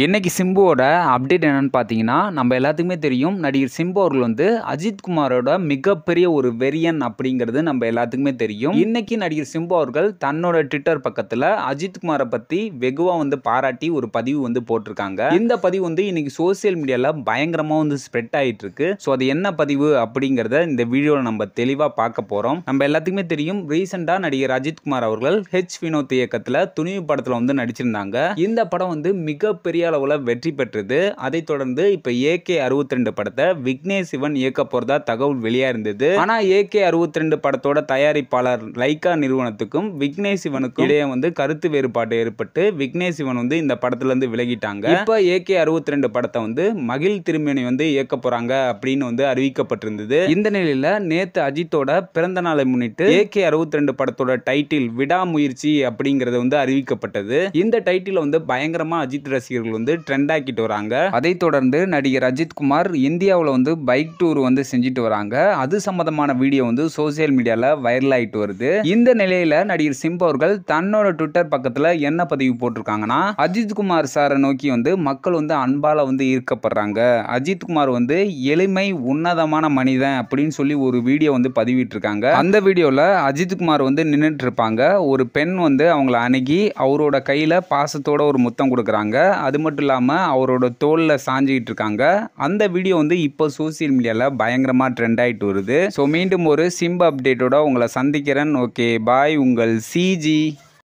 இன்றைக்கி சிம்புவோட அப்டேட் என்னென்னு பார்த்தீங்கன்னா நம்ம எல்லாத்துக்குமே தெரியும் நடிகர் சிம்பு அவர்கள் வந்து அஜித் குமாரோட மிகப்பெரிய ஒரு வெரியன் அப்படிங்கிறது நம்ம எல்லாத்துக்குமே தெரியும் இன்றைக்கி நடிகர் சிம்பு அவர்கள் தன்னோட ட்விட்டர் பக்கத்தில் அஜித் குமாரை பற்றி வெகுவாக வந்து பாராட்டி ஒரு பதிவு வந்து போட்டிருக்காங்க இந்த பதிவு வந்து இன்றைக்கி சோசியல் மீடியாவில் பயங்கரமாக வந்து ஸ்ப்ரெட் ஆகிட்டு இருக்கு ஸோ அது என்ன பதிவு அப்படிங்கிறத இந்த வீடியோவில் நம்ம தெளிவாக பார்க்க போகிறோம் நம்ம எல்லாத்துக்குமே தெரியும் ரீசெண்டாக நடிகர் அஜித் குமார் அவர்கள் ஹெச் வினோத் இயக்கத்தில் துணிவு படத்தில் வந்து நடிச்சிருந்தாங்க இந்த படம் வந்து மிகப்பெரிய பெரிய அளவில் வெற்றி பெற்றது அதைத் தொடர்ந்து இப்போ ஏகே அறுபத்தி ரெண்டு படத்தை விக்னேஷ் சிவன் இயக்க போகிறதா தகவல் வெளியாக இருந்தது ஆனால் ஏகே அறுபத்தி ரெண்டு படத்தோட தயாரிப்பாளர் லைகா நிறுவனத்துக்கும் விக்னேஷ் சிவனுக்கும் இடையே வந்து கருத்து வேறுபாடு ஏற்பட்டு விக்னேஷ் சிவன் வந்து இந்த படத்துலேருந்து விலகிட்டாங்க இப்போ ஏகே அறுபத்தி ரெண்டு படத்தை வந்து மகிழ் திருமணி வந்து இயக்க போகிறாங்க அப்படின்னு வந்து அறிவிக்கப்பட்டிருந்தது இந்த நிலையில் நேத்து அஜித்தோட பிறந்த நாளை முன்னிட்டு ஏகே அறுபத்தி ரெண்டு படத்தோட டைட்டில் விடாமுயற்சி அப்படிங்கிறது வந்து அறிவிக்கப்பட்டது இந்த டைட்டில் வந்து பயங்கரமாக அஜித் ரசிகர்கள் அவர்கள் வந்து ட்ரெண்ட் ஆக்கிட்டு வராங்க அதை தொடர்ந்து நடிகர் அஜித்குமார் இந்தியாவில் வந்து பைக் டூர் வந்து செஞ்சுட்டு வராங்க அது சம்மந்தமான வீடியோ வந்து சோசியல் மீடியாவில் வைரல் ஆகிட்டு வருது இந்த நிலையில் நடிகர் சிம்பு அவர்கள் தன்னோட ட்விட்டர் பக்கத்தில் என்ன பதிவு போட்டிருக்காங்கன்னா அஜித்குமார் சாரை நோக்கி வந்து மக்கள் வந்து அன்பால் வந்து ஈர்க்கப்படுறாங்க அஜித்குமார் வந்து எளிமை உன்னதமான மனிதன் அப்படின்னு சொல்லி ஒரு வீடியோ வந்து பதிவிட்டிருக்காங்க அந்த வீடியோவில் அஜித்குமார் வந்து நின்றுட்டு இருப்பாங்க ஒரு பெண் வந்து அவங்கள அணுகி அவரோட கையில் பாசத்தோட ஒரு முத்தம் கொடுக்குறாங்க அது மட்டும் இல்லாமல் அவரோட தோலில் சாஞ்சிக்கிட்டு இருக்காங்க அந்த வீடியோ வந்து இப்போ சோசியல் மீடியாவில் பயங்கரமாக ட்ரெண்ட் ஆகிட்டு வருது ஸோ மீண்டும் ஒரு சிம்ப அப்டேட்டோட உங்களை சந்திக்கிறேன் ஓகே பாய் உங்கள் சிஜி